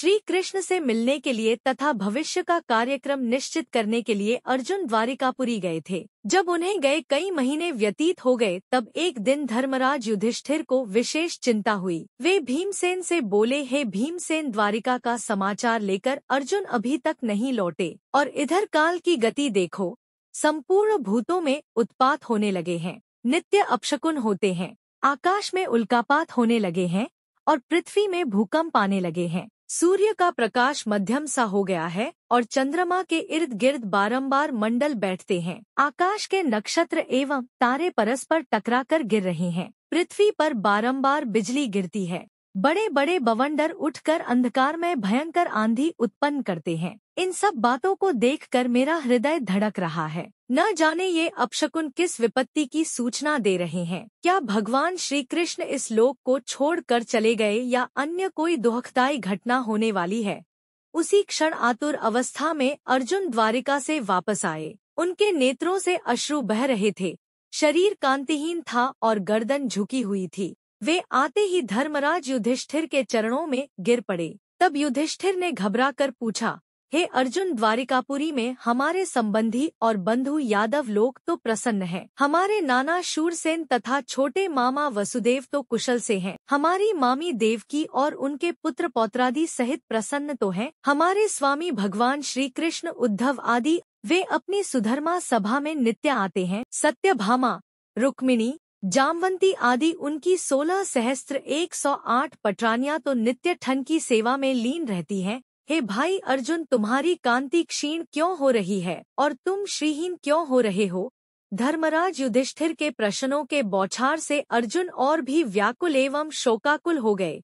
श्री कृष्ण से मिलने के लिए तथा भविष्य का कार्यक्रम निश्चित करने के लिए अर्जुन द्वारिकापुरी गए थे जब उन्हें गए कई महीने व्यतीत हो गए तब एक दिन धर्मराज युधिष्ठिर को विशेष चिंता हुई वे भीमसेन से बोले हे भीमसेन द्वारिका का समाचार लेकर अर्जुन अभी तक नहीं लौटे और इधर काल की गति देखो संपूर्ण भूतों में उत्पात होने लगे हैं नित्य अपशकुन होते हैं आकाश में उल्कापात होने लगे हैं और पृथ्वी में भूकंप आने लगे हैं सूर्य का प्रकाश मध्यम सा हो गया है और चंद्रमा के इर्द गिर्द बारंबार मंडल बैठते हैं आकाश के नक्षत्र एवं तारे परस्पर टकराकर गिर रहे हैं पृथ्वी पर बारंबार बिजली गिरती है बड़े बड़े बवंडर उठकर अंधकार में भयंकर आंधी उत्पन्न करते हैं इन सब बातों को देखकर मेरा हृदय धड़क रहा है न जाने ये अपशकुन किस विपत्ति की सूचना दे रहे हैं क्या भगवान श्री कृष्ण इस लोक को छोड़कर चले गए या अन्य कोई दुखदायी घटना होने वाली है उसी क्षण आतुर अवस्था में अर्जुन द्वारिका से वापस आए उनके नेत्रों से अश्रु बह रहे थे शरीर कांतिहीन था और गर्दन झुकी हुई थी वे आते ही धर्मराज युधिष्ठिर के चरणों में गिर पड़े तब युधिष्ठिर ने घबरा कर पूछा हे अर्जुन द्वारिकापुरी में हमारे संबंधी और बंधु यादव लोग तो प्रसन्न हैं हमारे नाना शूरसेन तथा छोटे मामा वसुदेव तो कुशल से हैं हमारी मामी देवकी और उनके पुत्र पौत्रादि सहित प्रसन्न तो हैं हमारे स्वामी भगवान श्री कृष्ण उद्धव आदि वे अपनी सुधर्मा सभा में नित्य आते हैं सत्य भामा रुक्मिणी जामवंती आदि उनकी सोलह सहस्त्र एक सौ आठ पटरानिया तो नित्य ठन की सेवा में लीन रहती हैं हे भाई अर्जुन तुम्हारी कांति क्षीण क्यों हो रही है और तुम श्रीहीन क्यों हो रहे हो धर्मराज युधिष्ठिर के प्रश्नों के बौछार से अर्जुन और भी व्याकुल एवं शोकाकुल हो गए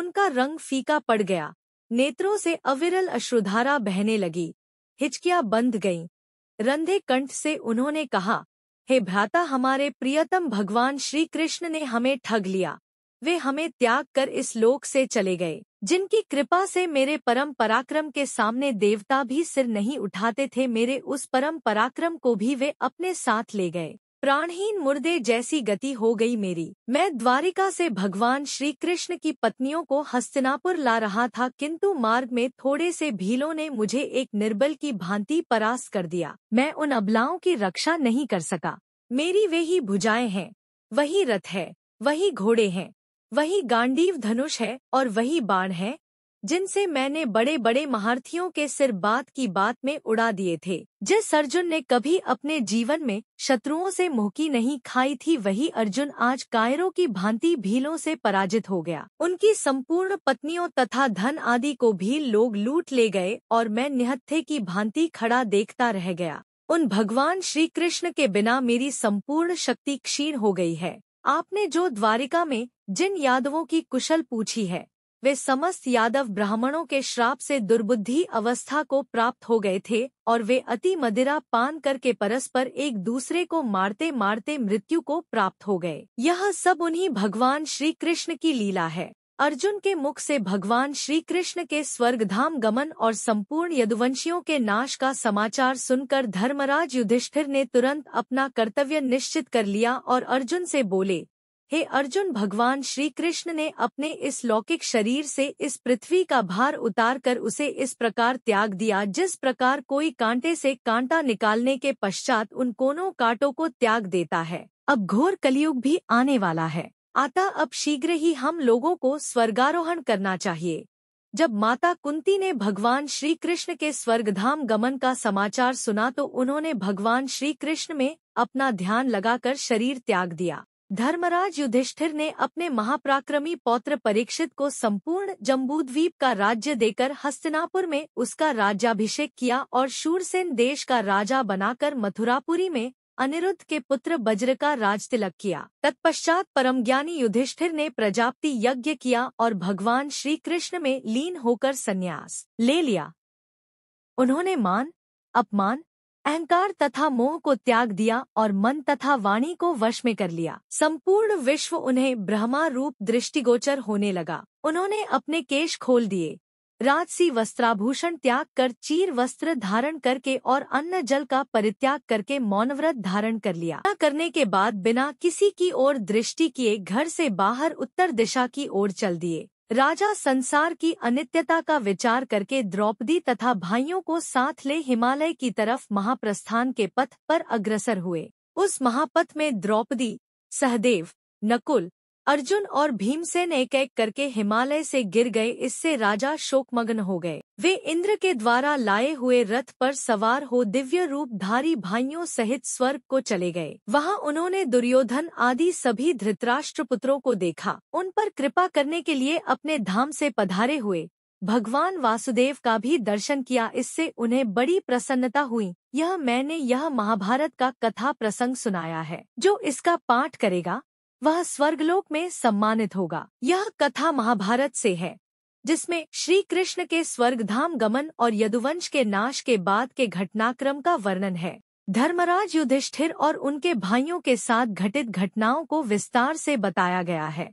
उनका रंग फीका पड़ गया नेत्रों से अविरल अश्रुधारा बहने लगी हिचकियां बंध गईं। रंधे कंठ से उन्होंने कहा हे भ्राता हमारे प्रियतम भगवान श्री कृष्ण ने हमें ठग लिया वे हमें त्याग कर इस लोक से चले गए जिनकी कृपा से मेरे परम पराक्रम के सामने देवता भी सिर नहीं उठाते थे मेरे उस परम पराक्रम को भी वे अपने साथ ले गए प्राणहीन मुर्दे जैसी गति हो गई मेरी मैं द्वारिका से भगवान श्री कृष्ण की पत्नियों को हस्तिनापुर ला रहा था किंतु मार्ग में थोड़े से भीलों ने मुझे एक निर्बल की भांति परास कर दिया मैं उन अबलाओं की रक्षा नहीं कर सका मेरी वे ही भुजाएं हैं वही रथ है वही घोड़े हैं वही गांडीव धनुष है और वही बाण है जिनसे मैंने बड़े बड़े महारथियों के सिर बात की बात में उड़ा दिए थे जिस अर्जुन ने कभी अपने जीवन में शत्रुओं से मुहकी नहीं खाई थी वही अर्जुन आज कायरों की भांति भीलों से पराजित हो गया उनकी संपूर्ण पत्नियों तथा धन आदि को भी लोग लूट ले गए और मैं निहत्थे की भांति खड़ा देखता रह गया उन भगवान श्री कृष्ण के बिना मेरी संपूर्ण शक्ति क्षीण हो गई है आपने जो द्वारिका में जिन यादवों की कुशल पूछी है वे समस्त यादव ब्राह्मणों के श्राप से दुर्बुद्धि अवस्था को प्राप्त हो गए थे और वे अति मदिरा पान करके परस्पर एक दूसरे को मारते मारते मृत्यु को प्राप्त हो गए यह सब उन्हीं भगवान श्री कृष्ण की लीला है अर्जुन के मुख से भगवान श्री कृष्ण के स्वर्गधाम गमन और संपूर्ण यदुवंशियों के नाश का समाचार सुनकर धर्मराज युधिष्ठिर ने तुरंत अपना कर्तव्य निश्चित कर लिया और अर्जुन से बोले हे अर्जुन भगवान श्री कृष्ण ने अपने इस लौकिक शरीर से इस पृथ्वी का भार उतारकर उसे इस प्रकार त्याग दिया जिस प्रकार कोई कांटे से कांटा निकालने के पश्चात उन कोनों कांटों को त्याग देता है अब घोर कलियुग भी आने वाला है आता अब शीघ्र ही हम लोगों को स्वर्गारोहण करना चाहिए जब माता कुंती ने भगवान श्री कृष्ण के स्वर्गधाम गमन का समाचार सुना तो उन्होंने भगवान श्री कृष्ण में अपना ध्यान लगाकर शरीर त्याग दिया धर्मराज युधिष्ठिर ने अपने महापराक्रमी पौत्र परीक्षित को संपूर्ण जम्बूद्वीप का राज्य देकर हस्तिनापुर में उसका राज्याभिषेक किया और शूरसेन देश का राजा बनाकर मथुरापुरी में अनिरुद्ध के पुत्र बज्र का राज तिलक किया तत्पश्चात परम ज्ञानी युधिष्ठिर ने प्रजापति यज्ञ किया और भगवान श्री कृष्ण में लीन होकर संन्यास ले लिया उन्होंने मान अपमान अहंकार तथा मोह को त्याग दिया और मन तथा वाणी को वश में कर लिया संपूर्ण विश्व उन्हें ब्रह्मा रूप दृष्टिगोचर होने लगा उन्होंने अपने केश खोल दिए राजसी वस्त्राभूषण त्याग कर चीर वस्त्र धारण करके और अन्न जल का परित्याग करके मौनव्रत धारण कर लिया करने के बाद बिना किसी की ओर दृष्टि किए घर से बाहर उत्तर दिशा की ओर चल दिए राजा संसार की अनित्यता का विचार करके द्रौपदी तथा भाइयों को साथ ले हिमालय की तरफ महाप्रस्थान के पथ पर अग्रसर हुए उस महापथ में द्रौपदी सहदेव नकुल अर्जुन और भीमसेन एक एक करके हिमालय से गिर गए इससे राजा शोकमग्न हो गए वे इंद्र के द्वारा लाए हुए रथ पर सवार हो दिव्य रूप धारी भाइयों सहित स्वर्ग को चले गए वहां उन्होंने दुर्योधन आदि सभी धृतराष्ट्र पुत्रों को देखा उन पर कृपा करने के लिए अपने धाम से पधारे हुए भगवान वासुदेव का भी दर्शन किया इससे उन्हें बड़ी प्रसन्नता हुई यह मैंने यह महाभारत का कथा प्रसंग सुनाया है जो इसका पाठ करेगा वह स्वर्गलोक में सम्मानित होगा यह कथा महाभारत से है जिसमें श्री कृष्ण के स्वर्गधाम गमन और यदुवंश के नाश के बाद के घटनाक्रम का वर्णन है धर्मराज युधिष्ठिर और उनके भाइयों के साथ घटित घटनाओं को विस्तार से बताया गया है